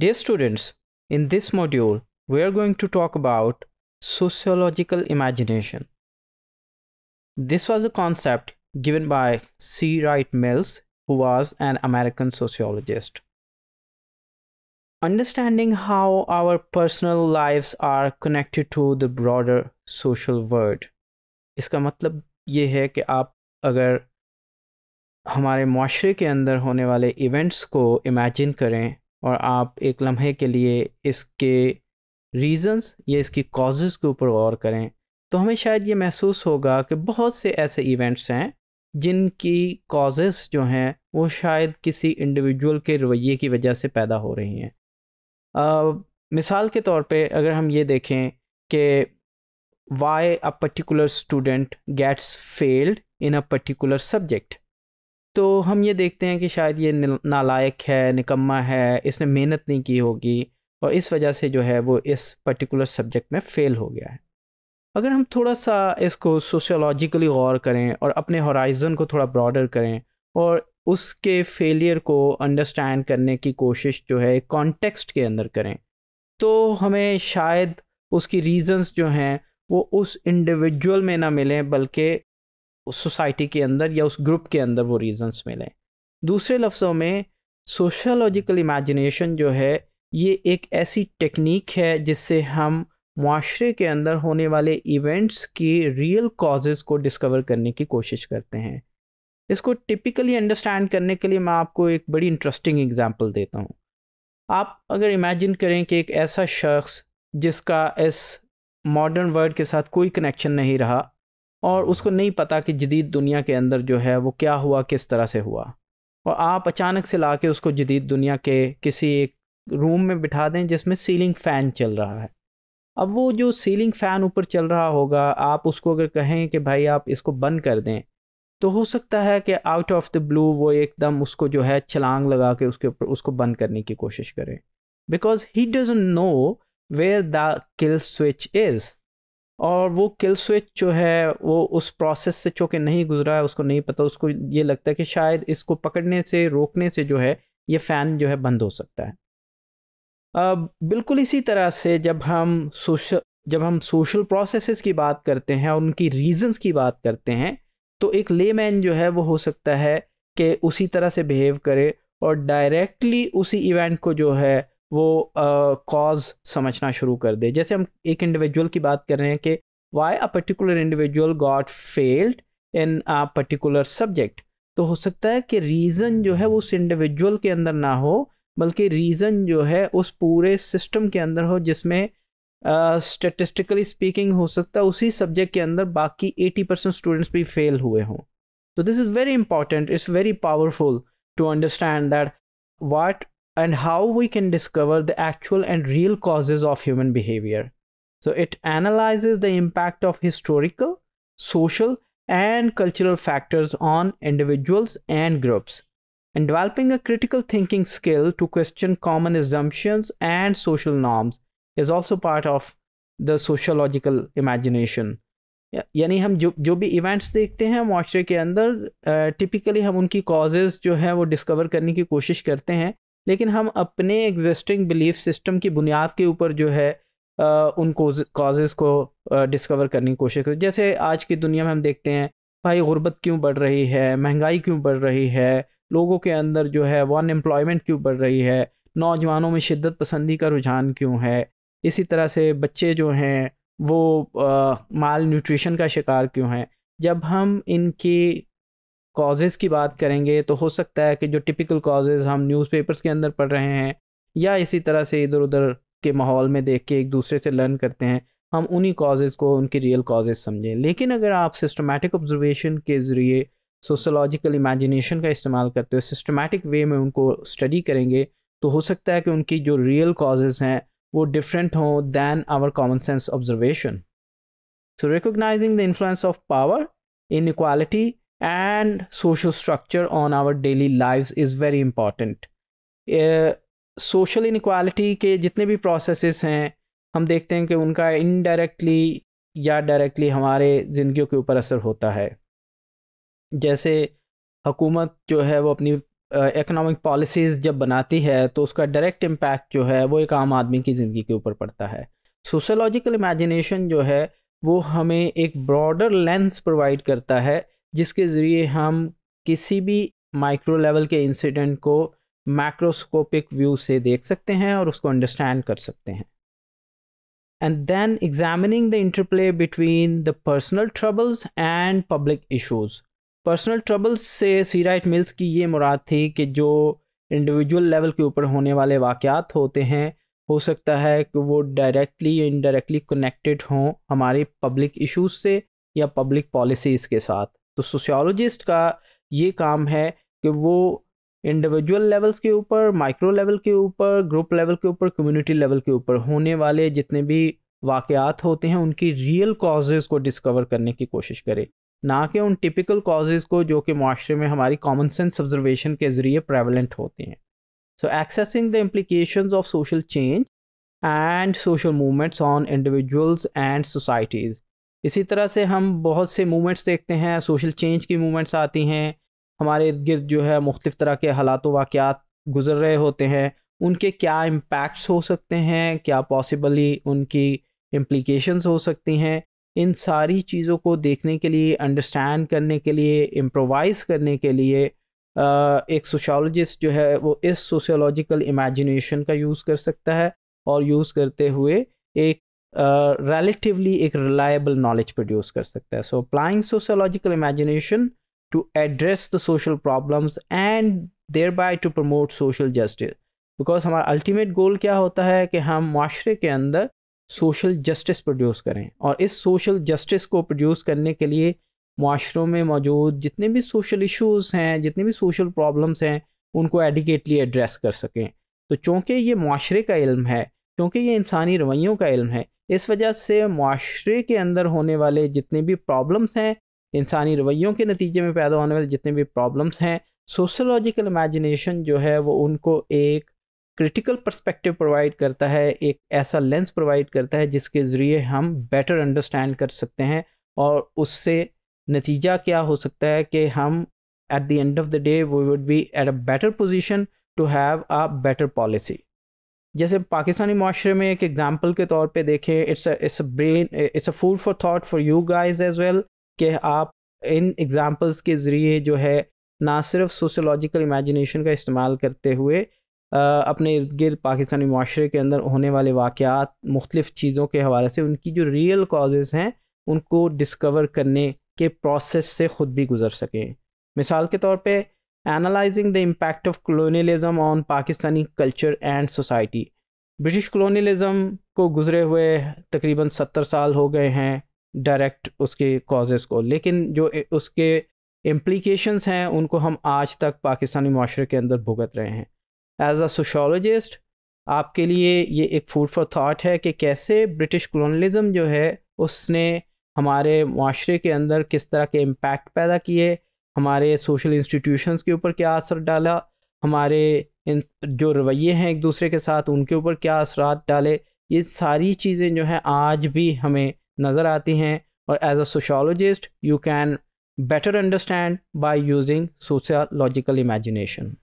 Dear students, in this module, we are going to talk about sociological imagination. This was a concept given by C. Wright Mills, who was an American sociologist. Understanding how our personal lives are connected to the broader social world. इसका मतलब ये है कि आप अगर हमारे माशरे के अंदर होने वाले इवेंट्स को इमेजिन करें और आप एक लम्हे के लिए इसके रीज़न्स या इसकी कॉजेज़ के ऊपर गौर करें तो हमें शायद ये महसूस होगा कि बहुत से ऐसे इवेंट्स हैं जिनकी कॉजेज़ जो हैं वो शायद किसी इंडिविजुअल के रवैये की वजह से पैदा हो रही हैं मिसाल के तौर पे अगर हम ये देखें कि why a particular student gets failed in a particular subject तो हम ये देखते हैं कि शायद ये नालायक है निकम्मा है इसने मेहनत नहीं की होगी और इस वजह से जो है वो इस पर्टिकुलर सब्जेक्ट में फ़ेल हो गया है अगर हम थोड़ा सा इसको सोशियोलॉजिकली गौर करें और अपने हॉराइजन को थोड़ा ब्रॉडर करें और उसके फेलियर को अंडरस्टैंड करने की कोशिश जो है कॉन्टेक्स्ट के अंदर करें तो हमें शायद उसकी रीज़न्स जो हैं वो उस इंडिविजुअल में ना मिलें बल्कि उस सोसाइटी के अंदर या उस ग्रुप के अंदर वो रीजंस मिलें दूसरे लफ्ज़ों में सोशलॉजिकल इमेजिनेशन जो है ये एक ऐसी टेक्निक है जिससे हम माशरे के अंदर होने वाले इवेंट्स की रियल कॉजेज़ को डिस्कवर करने की कोशिश करते हैं इसको टिपिकली अंडरस्टैंड करने के लिए मैं आपको एक बड़ी इंटरेस्टिंग एग्जांपल देता हूँ आप अगर इमेजिन करें कि एक ऐसा शख्स जिसका इस मॉडर्न वर्ल्ड के साथ कोई कनेक्शन नहीं रहा और उसको नहीं पता कि जदीद दुनिया के अंदर जो है वो क्या हुआ किस तरह से हुआ और आप अचानक से ला के उसको जदीद दुनिया के किसी एक रूम में बिठा दें जिसमें सीलिंग फ़ैन चल रहा है अब वो जो सीलिंग फ़ैन ऊपर चल रहा होगा आप उसको अगर कहें कि भाई आप इसको बंद कर दें तो हो सकता है कि आउट ऑफ द ब्लू वो एकदम उसको जो है छलांग लगा के उसके ऊपर उसको बंद करने की कोशिश करें because he doesn't know where the kill switch is और वो किल स्विच जो है वो उस प्रोसेस से चूँकि नहीं गुजरा है उसको नहीं पता उसको ये लगता है कि शायद इसको पकड़ने से रोकने से जो है ये फ़ैन जो है बंद हो सकता है अब बिल्कुल इसी तरह से जब हम सोशल जब हम सोशल प्रोसेसेस की बात करते हैं और उनकी रीजंस की बात करते हैं तो एक लेमैन जो है वो हो सकता है कि उसी तरह से बिहेव करे और डायरेक्टली उसी इवेंट को जो है वो कॉज uh, समझना शुरू कर दे जैसे हम एक इंडिविजुअल की बात कर रहे हैं कि why a particular individual got failed in a particular subject तो हो सकता है कि रीज़न जो है उस इंडिविजुअल के अंदर ना हो बल्कि रीज़न जो है उस पूरे सिस्टम के अंदर हो जिसमें स्टेटिस्टिकली uh, स्पीकिंग हो सकता है उसी सब्जेक्ट के अंदर बाकी 80 परसेंट स्टूडेंट्स भी फेल हुए हों तो this is very important it's very powerful to understand that what and how we can discover the actual and real causes of human behavior. So it analyzes the impact of historical, social, and cultural factors on individuals and groups, and developing a critical thinking skill to question common assumptions and social norms is also part of the sociological imagination. यानी हम जो भी events देखते हैं माशरे के अंदर typically हम उनकी causes जो है वो discover करने की कोशिश करते हैं लेकिन हम अपने एग्जिस्टिंग बिलीफ सिस्टम की बुनियाद के ऊपर जो है उन काजेज़ को डिस्कवर करने की कोशिश करें जैसे आज की दुनिया में हम देखते हैं भाई गुर्बत क्यों बढ़ रही है महंगाई क्यों बढ़ रही है लोगों के अंदर जो है वो अनएम्प्लॉयमेंट क्यों बढ़ रही है नौजवानों में शिद्दत पसंदी का रुझान क्यों है इसी तरह से बच्चे जो हैं वो आ, माल न्यूट्रिशन का शिकार क्यों हैं जब हम इनकी कॉजेज़ की बात करेंगे तो हो सकता है कि जो टिपिकल कॉजेज़ हम न्यूज़पेपर्स के अंदर पढ़ रहे हैं या इसी तरह से इधर उधर के माहौल में देख के एक दूसरे से लर्न करते हैं हम उन्हीं कॉजेज़ को उनकी रियल कॉजेज़ समझें लेकिन अगर आप सिस्टमेटिक ऑब्जर्वेशन के ज़रिए सोशोलॉजिकल इमेजिनेशन का इस्तेमाल करते हो सिस्टमेटिक वे में उनको स्टडी करेंगे तो हो सकता है कि उनकी जो रियल कॉजेज़ हैं वो डिफरेंट हों than our common sense observation recognizing the influence of power inequality and social structure on our daily lives is very important. Social uh, inequality के जितने भी प्रोसेस हैं हम देखते हैं कि उनका इनडायरेक्टली या डायरेक्टली हमारे ज़िंदगी के ऊपर असर होता है जैसे हुकूमत जो है वो अपनी इकोनॉमिक uh, पॉलिसीज़ जब बनाती है तो उसका डायरेक्ट इम्पैक्ट जो है वो एक आम आदमी की ज़िंदगी के ऊपर पड़ता है सोशोलॉजिकल इमेजिनेशन जो है वो हमें एक ब्रॉडर लेंस प्रोवाइड करता है जिसके ज़रिए हम किसी भी माइक्रो लेवल के इंसिडेंट को मैक्रोस्कोपिक व्यू से देख सकते हैं और उसको अंडरस्टैंड कर सकते हैं and then examining the interplay between the personal troubles and public issues personal troubles से सीराइट मिल्स की ये मुराद थी कि जो इंडिविजुअल लेवल के ऊपर होने वाले वाक़ात होते हैं हो सकता है कि वो डायरेक्टली या इनडायरेक्टली कनेक्टेड हों हमारे पब्लिक इशूज़ से या पब्लिक पॉलिसीज़ के साथ तो सोशियोलॉजिस्ट का ये काम है कि वो इंडिविजुअल लेवल्स के ऊपर माइक्रो लेवल के ऊपर ग्रुप लेवल के ऊपर कम्युनिटी लेवल के ऊपर होने वाले जितने भी वाकयात होते हैं उनकी रियल कॉजेज़ को डिस्कवर करने की कोशिश करे ना कि उन टिपिकल कॉजेज़ को जो कि माशरे में हमारी कॉमन सेंस ऑब्जर्वेशन के ज़रिए प्रेवलेंट होते हैं so accessing the implication of social change and social movements on individuals and societies इसी तरह से हम बहुत से मूवमेंट्स देखते हैं सोशल चेंज की मूवमेंट्स आती हैं हमारे इर्द गिर्द जो है मुख्तफ तरह के हालात वाक़ात गुजर रहे होते हैं उनके क्या इम्पैक्ट्स हो सकते हैं क्या पॉसिबली उनकी इम्प्लीकेशंस हो सकती हैं इन सारी चीज़ों को देखने के लिए अंडरस्टैंड करने के लिए इम्प्रोवाइज़ करने के लिए एक सोशोलॉजिस्ट जो है वो इस सोशियोलॉजिकल इमेजिनेशन का यूज़ कर सकता है और यूज़ करते हुए एक रेलेटिवली एक रिलायबल नॉलेज प्रोड्यूस कर सकता है so applying sociological imagination to address the social problems and thereby to promote social justice because हमारा अल्टीमेट गोल क्या होता है कि हम माशरे के अंदर सोशल जस्टिस प्रोड्यूस करें और इस सोशल जस्टिस को प्रोड्यूस करने के लिए माशरों में मौजूद जितने भी सोशल इशूज़ हैं जितने भी सोशल प्रॉब्लम्स हैं उनको एडिकेटली एड्रेस कर सकें तो चूँकि ये माशरे का इल्म है क्योंकि ये इंसानी रवैयों का इल्म है इस वजह से माशरे के अंदर होने वाले जितने भी प्रॉब्लम्स हैं इंसानी रवैयों के नतीजे में पैदा होने वाले जितने भी प्रॉब्लम्स हैं सोशोलॉजिकल इमेजिनेशन जो है वो उनको एक क्रिटिकल पर्सपेक्टिव प्रोवाइड करता है एक ऐसा लेंस प्रोवाइड करता है जिसके ज़रिए हम बेटर अंडरस्टैंड कर सकते हैं और उससे नतीजा क्या हो सकता है कि हम at the end of the day we would be at a better position to have a better policy जैसे पाकिस्तानी माशरे में एक एग्ज़ाम्पल के तौर पे देखें it's it's brain it's a food for thought for you guys as well कि आप इन एग्ज़ाम्पल्स के ज़रिए जो है ना सिर्फ सोशोलॉजिकल इमेजिनेशन का इस्तेमाल करते हुए आ, अपने इर्द गिर्द पाकिस्तानी माशरे के अंदर होने वाले वाक़ात मुख्तफ चीज़ों के हवाले से उनकी जो रियल कॉजेज़ हैं उनको डिस्कवर करने के प्रोसेस से ख़ुद भी गुज़र सकें मिसाल के तौर पर analyzing the impact of colonialism on Pakistani culture and society. British colonialism को गुजरे हुए तकरीबन सत्तर साल हो गए हैं डायरेक्ट उसके कॉजेज़ को लेकिन जो उसके इम्प्लीकेशनस हैं उनको हम आज तक पाकिस्तानी माशरे के अंदर भुगत रहे हैं एज अ सोशोलॉजिस्ट आपके लिए ये एक फूड फॉर थाट है कि कैसे ब्रिटिश कलोनीलिज़म जो है उसने हमारे माशरे के अंदर किस तरह के इम्पैक्ट पैदा किए हमारे सोशल इंस्टीट्यूशंस के ऊपर क्या असर डाला हमारे जो रवैये हैं एक दूसरे के साथ उनके ऊपर क्या असरात डाले ये सारी चीज़ें जो हैं आज भी हमें नज़र आती हैं और as a sociologist you can better understand by using sociological imagination